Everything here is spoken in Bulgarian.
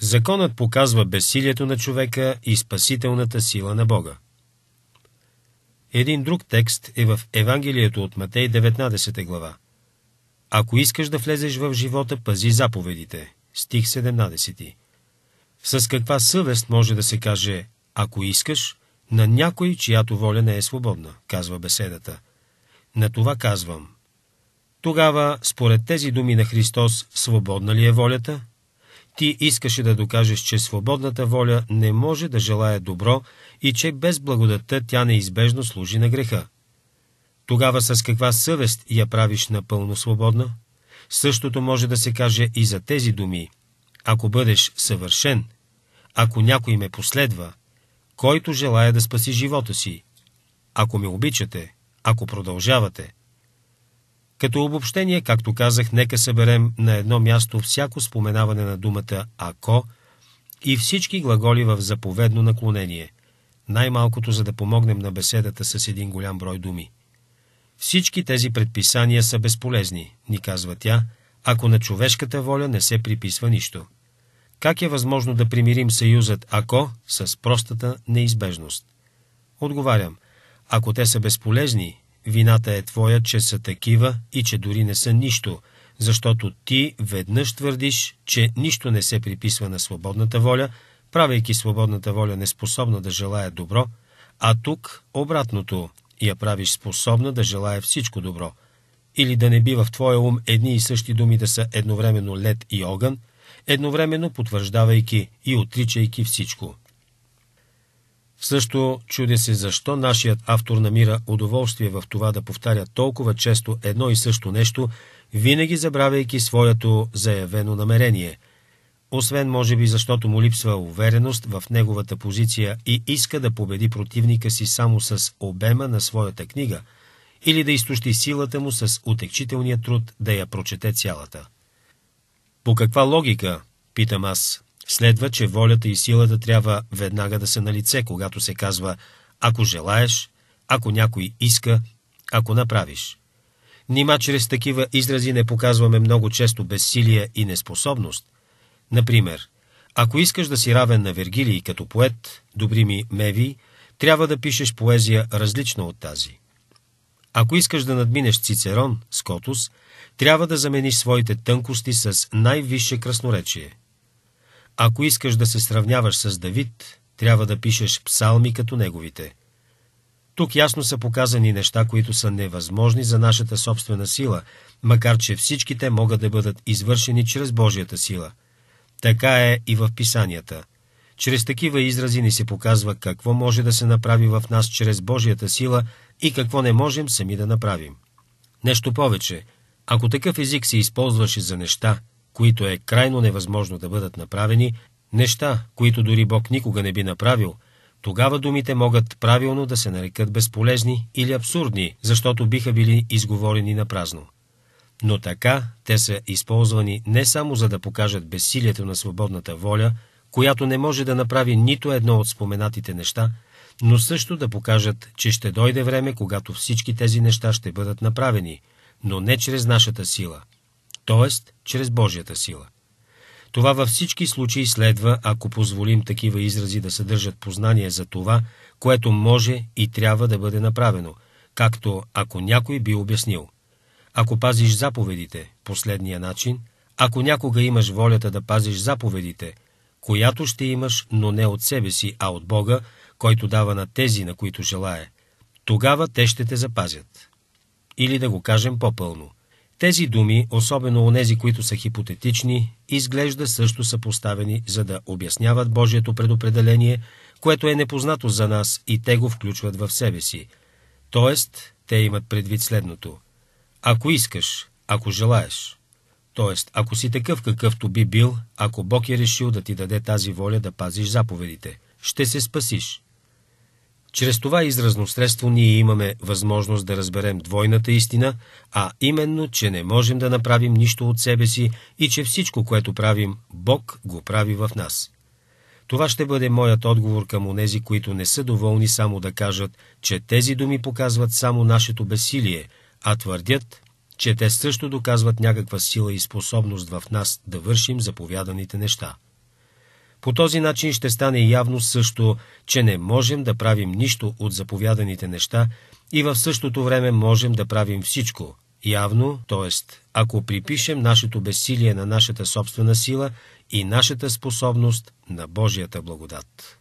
Законът показва безсилието на човека и спасителната сила на Бога. Един друг текст е в Евангелието от Матей 19 глава. Ако искаш да влезеш в живота, пази заповедите. Стих 17. С каква съвест може да се каже «ако искаш» на някой, чиято воля не е свободна, казва беседата. На това казвам. Тогава, според тези думи на Христос, свободна ли е волята? Ти искаше да докажеш, че свободната воля не може да желая добро и че без благодата тя неизбежно служи на греха. Тогава с каква съвест я правиш напълно свободна? Същото може да се каже и за тези думи. Ако бъдеш съвършен, ако някой ме последва, който желая да спаси живота си, ако ме обичате, ако продължавате, като обобщение, както казах, нека съберем на едно място всяко споменаване на думата «ако» и всички глаголи в заповедно наклонение, най-малкото за да помогнем на беседата с един голям брой думи. Всички тези предписания са безполезни, ни казва тя, ако на човешката воля не се приписва нищо. Как е възможно да примирим съюзът «ако» с простата неизбежност? Отговарям, ако те са безполезни, Вината е твоя, че са такива и че дори не са нищо, защото ти веднъж твърдиш, че нищо не се приписва на свободната воля, правейки свободната воля неспособна да желая добро, а тук обратното я правиш способна да желая всичко добро. Или да не бива в твоя ум едни и същи думи да са едновременно лед и огън, едновременно потвърждавайки и отричайки всичко. Също чуде се защо нашият автор намира удоволствие в това да повтаря толкова често едно и също нещо, винаги забравяйки своето заявено намерение. Освен, може би, защото му липсва увереност в неговата позиция и иска да победи противника си само с обема на своята книга, или да изтощи силата му с отекчителния труд да я прочете цялата. По каква логика, питам аз, Следва, че волята и силата трябва веднага да са на лице, когато се казва «ако желаеш», «ако някой иска», «ако направиш». Нима чрез такива изрази не показваме много често безсилие и неспособност. Например, ако искаш да си равен на Вергилий като поет, добри ми Меви, трябва да пишеш поезия различна от тази. Ако искаш да надминеш Цицерон, Скотус, трябва да замениш своите тънкости с най-висше красноречие. Ако искаш да се сравняваш с Давид, трябва да пишеш псалми като неговите. Тук ясно са показани неща, които са невъзможни за нашата собствена сила, макар че всичките могат да бъдат извършени чрез Божията сила. Така е и в писанията. Чрез такива изрази ни се показва какво може да се направи в нас чрез Божията сила и какво не можем сами да направим. Нещо повече, ако такъв език се използваше за неща, които е крайно невъзможно да бъдат направени, неща, които дори Бог никога не би направил, тогава думите могат правилно да се нарекат безполезни или абсурдни, защото биха били изговорени на празно. Но така те са използвани не само за да покажат безсилието на свободната воля, която не може да направи нито едно от споменатите неща, но също да покажат, че ще дойде време, когато всички тези неща ще бъдат направени, но не чрез нашата сила т.е. чрез Божията сила. Това във всички случаи следва, ако позволим такива изрази да съдържат познание за това, което може и трябва да бъде направено, както ако някой би обяснил. Ако пазиш заповедите, последния начин, ако някога имаш волята да пазиш заповедите, която ще имаш, но не от себе си, а от Бога, който дава на тези, на които желая, тогава те ще те запазят. Или да го кажем по-пълно – тези думи, особено онези, които са хипотетични, изглежда също са поставени, за да обясняват Божието предопределение, което е непознато за нас и те го включват в себе си. Тоест, те имат предвид следното. Ако искаш, ако желаеш. Тоест, ако си такъв какъвто би бил, ако Бог е решил да ти даде тази воля да пазиш заповедите, ще се спасиш. Чрез това изразно средство ние имаме възможност да разберем двойната истина, а именно, че не можем да направим нищо от себе си и че всичко, което правим, Бог го прави в нас. Това ще бъде моят отговор към онези, които не са доволни само да кажат, че тези думи показват само нашето бесилие, а твърдят, че те също доказват някаква сила и способност в нас да вършим заповяданите неща. По този начин ще стане явно също, че не можем да правим нищо от заповяданите неща и в същото време можем да правим всичко. Явно, т.е. ако припишем нашето безсилие на нашата собствена сила и нашата способност на Божията благодат.